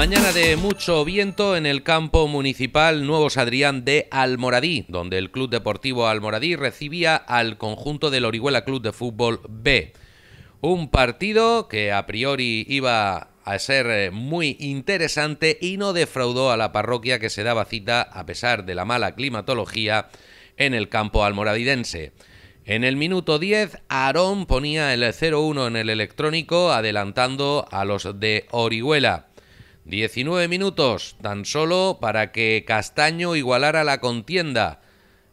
Mañana de mucho viento en el campo municipal Nuevos Adrián de Almoradí, donde el Club Deportivo Almoradí recibía al conjunto del Orihuela Club de Fútbol B. Un partido que a priori iba a ser eh, muy interesante y no defraudó a la parroquia que se daba cita a pesar de la mala climatología en el campo almoradidense. En el minuto 10, Aarón ponía el 0-1 en el electrónico, adelantando a los de Orihuela. 19 minutos tan solo para que Castaño igualara la contienda.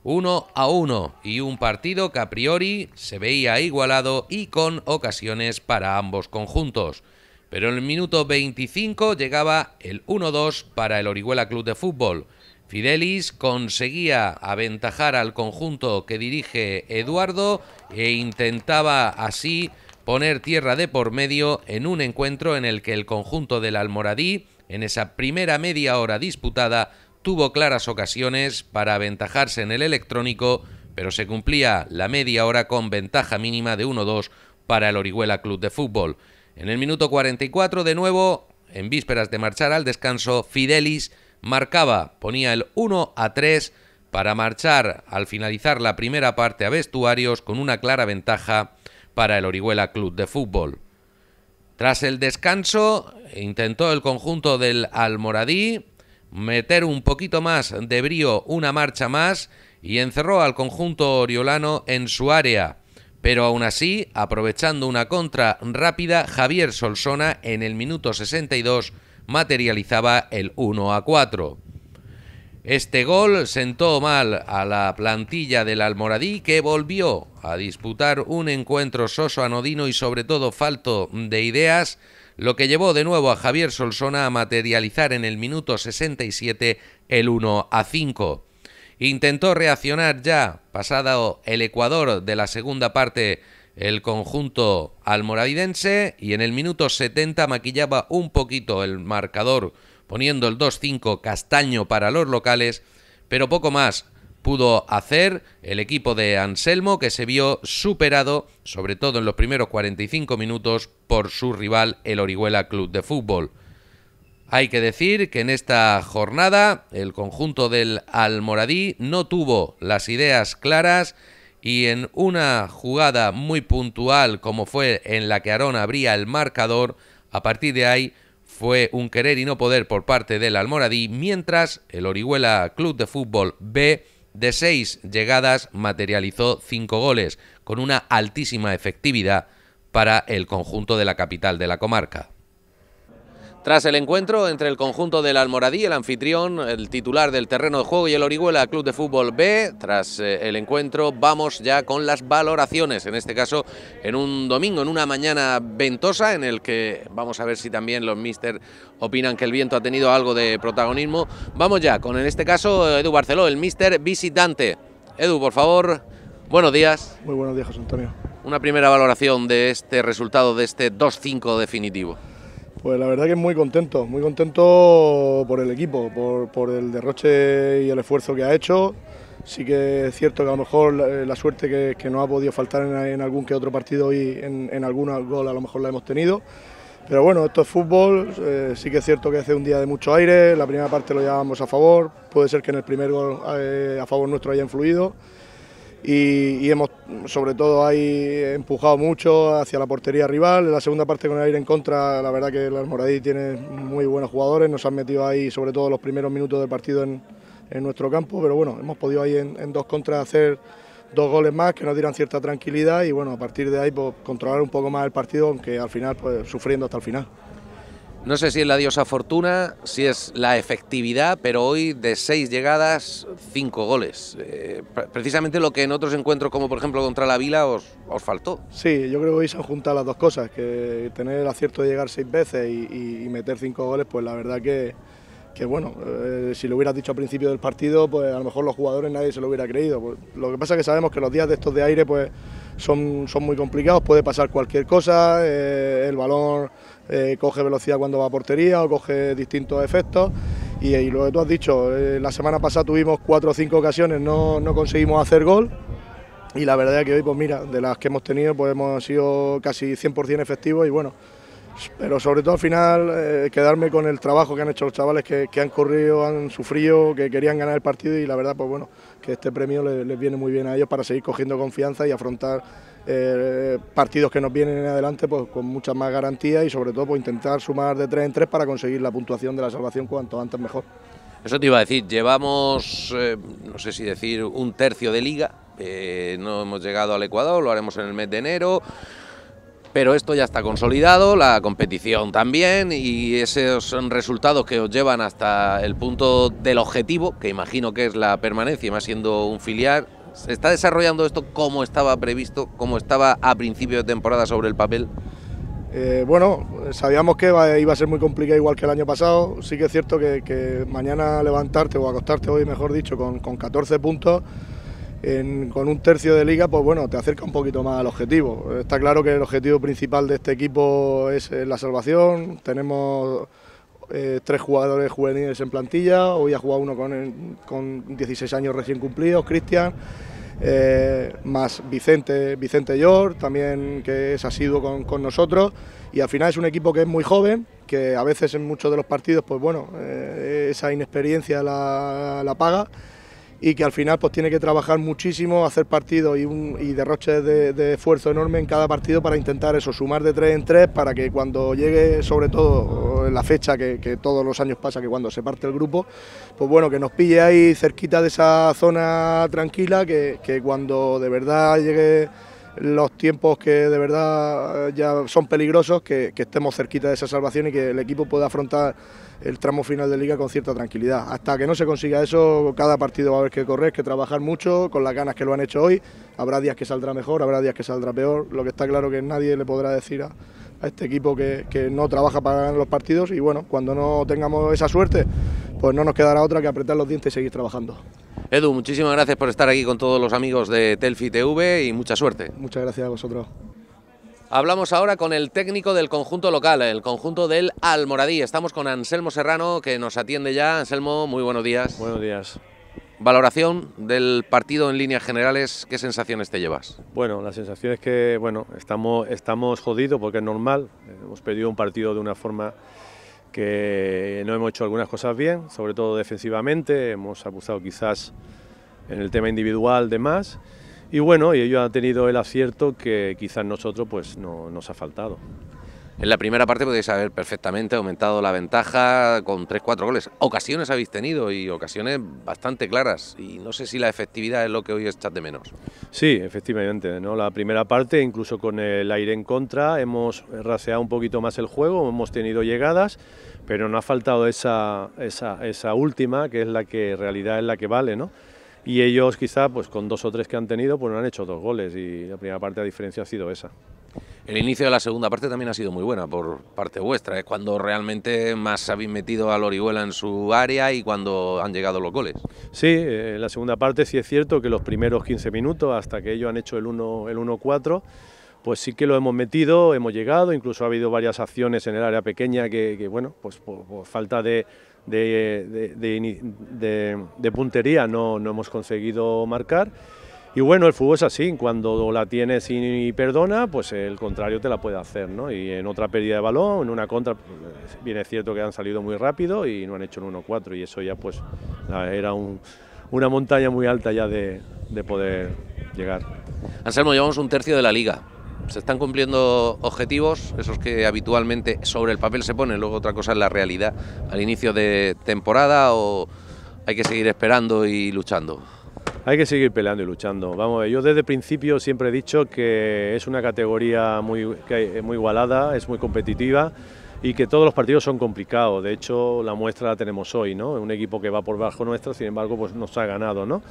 1 a 1 y un partido que a priori se veía igualado y con ocasiones para ambos conjuntos. Pero en el minuto 25 llegaba el 1-2 para el Orihuela Club de Fútbol. Fidelis conseguía aventajar al conjunto que dirige Eduardo e intentaba así poner tierra de por medio en un encuentro en el que el conjunto del Almoradí en esa primera media hora disputada tuvo claras ocasiones para aventajarse en el electrónico, pero se cumplía la media hora con ventaja mínima de 1-2 para el Orihuela Club de Fútbol. En el minuto 44 de nuevo, en vísperas de marchar al descanso, Fidelis marcaba, ponía el 1 a 3 para marchar al finalizar la primera parte a vestuarios con una clara ventaja para el Orihuela Club de Fútbol. Tras el descanso, intentó el conjunto del Almoradí meter un poquito más de brío, una marcha más, y encerró al conjunto oriolano en su área. Pero aún así, aprovechando una contra rápida, Javier Solsona en el minuto 62 materializaba el 1 a 4. Este gol sentó mal a la plantilla del Almoradí que volvió a disputar un encuentro soso anodino y sobre todo falto de ideas, lo que llevó de nuevo a Javier Solsona a materializar en el minuto 67 el 1 a 5. Intentó reaccionar ya, pasado el Ecuador de la segunda parte, el conjunto almoradidense y en el minuto 70 maquillaba un poquito el marcador poniendo el 2-5 castaño para los locales, pero poco más pudo hacer el equipo de Anselmo que se vio superado, sobre todo en los primeros 45 minutos, por su rival el Orihuela Club de Fútbol. Hay que decir que en esta jornada el conjunto del Almoradí no tuvo las ideas claras y en una jugada muy puntual como fue en la que Arón abría el marcador, a partir de ahí fue un querer y no poder por parte del Almoradí, mientras el Orihuela Club de Fútbol B de seis llegadas materializó cinco goles, con una altísima efectividad para el conjunto de la capital de la comarca. Tras el encuentro entre el conjunto del Almoradí, el anfitrión, el titular del terreno de juego y el Orihuela Club de Fútbol B, tras eh, el encuentro vamos ya con las valoraciones, en este caso en un domingo, en una mañana ventosa en el que vamos a ver si también los míster opinan que el viento ha tenido algo de protagonismo. Vamos ya con en este caso eh, Edu Barceló, el míster visitante. Edu, por favor, buenos días. Muy buenos días, José Antonio. Una primera valoración de este resultado, de este 2-5 definitivo. Pues la verdad que es muy contento, muy contento por el equipo, por, el derroche y el esfuerzo que ha hecho. Sí que es cierto que a lo mejor la, eh, suerte que, que, nos ha podido faltar en, algún que otro partido y en, en algún gol a lo mejor la hemos tenido. Pero bueno, esto es fútbol, eh, sí que es cierto que hace un día de mucho aire, la primera parte lo llevábamos a favor, puede ser que en el primer gol eh, a favor nuestro haya influido y, hemos sobre todo ahí empujado mucho hacia la portería rival. En la segunda parte con el aire en contra, la verdad que el Almoradí tiene muy buenos jugadores, nos han metido ahí sobre todo los primeros minutos del partido en, nuestro campo, pero bueno, hemos podido ahí en, dos contras hacer dos goles más que nos dieran cierta tranquilidad y bueno, a partir de ahí pues, controlar un poco más el partido, aunque al final pues sufriendo hasta el final. No sé si es la diosa fortuna, si es la efectividad, pero hoy de seis llegadas, cinco goles. Eh, precisamente lo que en otros encuentros, como por ejemplo contra la Vila, os, faltó. Sí, yo creo que hoy se han juntado las dos cosas, que tener el acierto de llegar seis veces y, meter cinco goles, pues la verdad que, bueno, eh, si lo hubieras dicho al principio del partido, pues a lo mejor los jugadores nadie se lo hubiera creído. Pues, lo que pasa es que sabemos que los días de estos de aire, pues son, son muy complicados, puede pasar cualquier cosa, eh, el balón eh, coge velocidad cuando va a portería o coge distintos efectos. Y, lo que tú has dicho, eh, la semana pasada tuvimos cuatro o cinco ocasiones, no, no conseguimos hacer gol. Y la verdad es que hoy, pues mira, de las que hemos tenido, pues hemos sido casi 100% efectivos y bueno, pero sobre todo al final eh, quedarme con el trabajo que han hecho los chavales que, han corrido, han sufrido, que querían ganar el partido y la verdad pues bueno, que este premio les, viene muy bien a ellos para seguir cogiendo confianza y afrontar eh, partidos que nos vienen en adelante pues con muchas más garantías y sobre todo pues intentar sumar de tres en tres para conseguir la puntuación de la salvación cuanto antes mejor. Eso te iba a decir, llevamos, eh, no sé si decir, un tercio de liga, no hemos llegado al Ecuador, lo haremos en el mes de enero pero esto ya está consolidado, la competición también y esos son resultados que os llevan hasta el punto del objetivo, que imagino que es la permanencia, más siendo un filial. ¿Se está desarrollando esto como estaba previsto, como estaba a principio de temporada sobre el papel? Eh, bueno, sabíamos que iba a ser muy complicado igual que el año pasado. Sí que es cierto que, mañana levantarte o acostarte hoy, mejor dicho, con, con 14 puntos con un tercio de liga, pues bueno, te acerca un poquito más al objetivo. Está claro que el objetivo principal de este equipo es la salvación. Tenemos eh, tres jugadores juveniles en plantilla. Hoy ha jugado uno con, 16 años recién cumplidos, Cristian. Eh, más Vicente, Vicente también que es asiduo con, nosotros. Y al final es un equipo que es muy joven, que a veces en muchos de los partidos, pues bueno, eh, esa inexperiencia la paga y que al final pues tiene que trabajar muchísimo, hacer partidos y, y derroches de, esfuerzo enorme en cada partido para intentar eso, sumar de tres en tres para que cuando llegue, sobre todo en eh, la fecha que, todos los años pasa, que cuando se parte el grupo, pues bueno, que nos pille ahí cerquita de esa zona tranquila, que, cuando de verdad llegue los tiempos que de verdad eh, ya son peligrosos, que, que estemos cerquita de esa salvación y que el equipo pueda afrontar el tramo final de liga con cierta tranquilidad. Hasta que no se consiga eso, cada partido va a haber que correr, que trabajar mucho, con las ganas que lo han hecho hoy. Habrá días que saldrá mejor, habrá días que saldrá peor. Lo que está claro que nadie le podrá decir a, este equipo que, que, no trabaja para ganar los partidos y bueno, cuando no tengamos esa suerte, pues no nos quedará otra que apretar los dientes y seguir trabajando. Edu, muchísimas gracias por estar aquí con todos los amigos de Telfi TV y mucha suerte. Muchas gracias a vosotros. Hablamos ahora con el técnico del conjunto local, el conjunto del Almoradí. Estamos con Anselmo Serrano, que nos atiende ya. Anselmo, muy buenos días. Buenos días. Valoración del partido en líneas generales, ¿qué sensaciones te llevas? Bueno, la sensación es que bueno, estamos, estamos jodidos porque es normal. Hemos perdido un partido de una forma que no hemos hecho algunas cosas bien, sobre todo defensivamente. Hemos abusado quizás en el tema individual de más. Y bueno, y ellos han tenido el acierto que quizás nosotros pues no, nos ha faltado. En la primera parte podéis haber perfectamente aumentado la ventaja con 3-4 goles. Ocasiones habéis tenido y ocasiones bastante claras. Y no sé si la efectividad es lo que hoy echas de menos. Sí, efectivamente. ¿no? La primera parte, incluso con el aire en contra, hemos raseado un poquito más el juego, hemos tenido llegadas, pero no ha faltado esa, esa, esa última, que es la que en realidad es la que vale. ¿no? y ellos quizá pues con dos o tres que han tenido pues no han hecho dos goles y la primera parte a diferencia ha sido esa. El inicio de la segunda parte también ha sido muy buena por parte vuestra, es ¿eh? cuando realmente más habéis metido a Lorihuela en su área y cuando han llegado los goles. Sí, eh, la segunda parte sí es cierto que los primeros 15 minutos hasta que ellos han hecho el 1-4 el pues sí que lo hemos metido, hemos llegado, incluso ha habido varias acciones en el área pequeña que, bueno, pues por falta de, de, puntería no, no, hemos conseguido marcar. Y bueno, el fútbol es así, cuando la tienes y, perdona, pues el contrario te la puede hacer, ¿no? Y en otra pérdida de balón, en una contra, pues, bien es cierto que han salido muy rápido y no han hecho el 1-4 y eso ya pues era una montaña muy alta ya de poder llegar. Anselmo, llevamos un tercio de la liga se están cumpliendo objetivos, esos que habitualmente sobre el papel se ponen, luego otra cosa es la realidad, al inicio de temporada o hay que seguir esperando y luchando. Hay que seguir peleando y luchando. Vamos, yo desde el principio siempre he dicho que es una categoría muy, muy igualada, es muy competitiva y que todos los partidos son complicados. De hecho, la muestra la tenemos hoy, ¿no? Un equipo que va por bajo nuestro, sin embargo, pues nos ha ganado, ¿no?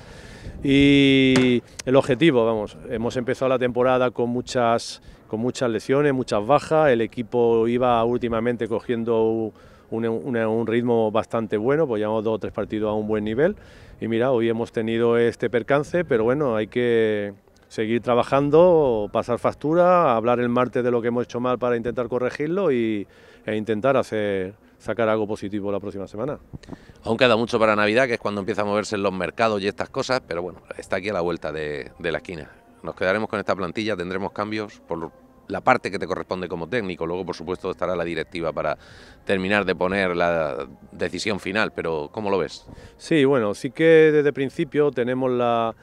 Y el objetivo, vamos, hemos empezado la temporada con muchas, con muchas lesiones, muchas bajas. El equipo iba últimamente cogiendo un, un ritmo bastante bueno, pues llevamos dos o tres partidos a un buen nivel. Y mira, hoy hemos tenido este percance, pero bueno, hay que seguir trabajando, pasar factura, hablar el martes de lo que hemos hecho mal para intentar corregirlo y, e intentar hacer sacar algo positivo la próxima semana. Aún queda mucho para Navidad, que es cuando empieza a moverse en los mercados y estas cosas, pero bueno, está aquí a la vuelta de, de la esquina. Nos quedaremos con esta plantilla, tendremos cambios por la parte que te corresponde como técnico, luego por supuesto estará la directiva para terminar de poner la decisión final, pero ¿cómo lo ves? Sí, bueno, sí que desde principio tenemos la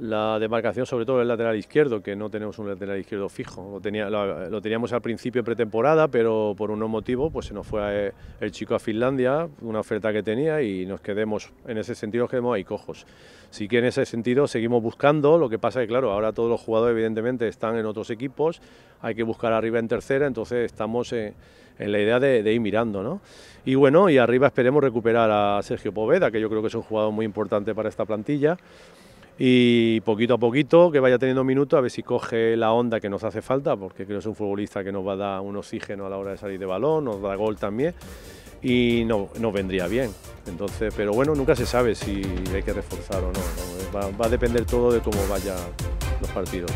la demarcación, sobre todo el lateral izquierdo, que no tenemos un lateral izquierdo fijo. Lo, teníamos al principio pretemporada, pero por unos motivos pues se nos fue eh, el chico a Finlandia, una oferta que tenía y nos quedemos, en ese sentido, nos quedemos ahí cojos. ...así que en ese sentido seguimos buscando, lo que pasa es que, claro, ahora todos los jugadores evidentemente están en otros equipos, hay que buscar arriba en tercera, entonces estamos en, la idea de, de, ir mirando, ¿no? Y bueno, y arriba esperemos recuperar a Sergio Poveda, que yo creo que es un jugador muy importante para esta plantilla y poquito a poquito, que vaya teniendo minutos, a ver si coge la onda que nos hace falta, porque creo es un futbolista que nos va a dar un oxígeno a la hora de salir de balón, nos da gol también y no, nos vendría bien. Entonces, pero bueno, nunca se sabe si hay que reforzar o no. Va, va, a depender todo de cómo vayan los partidos.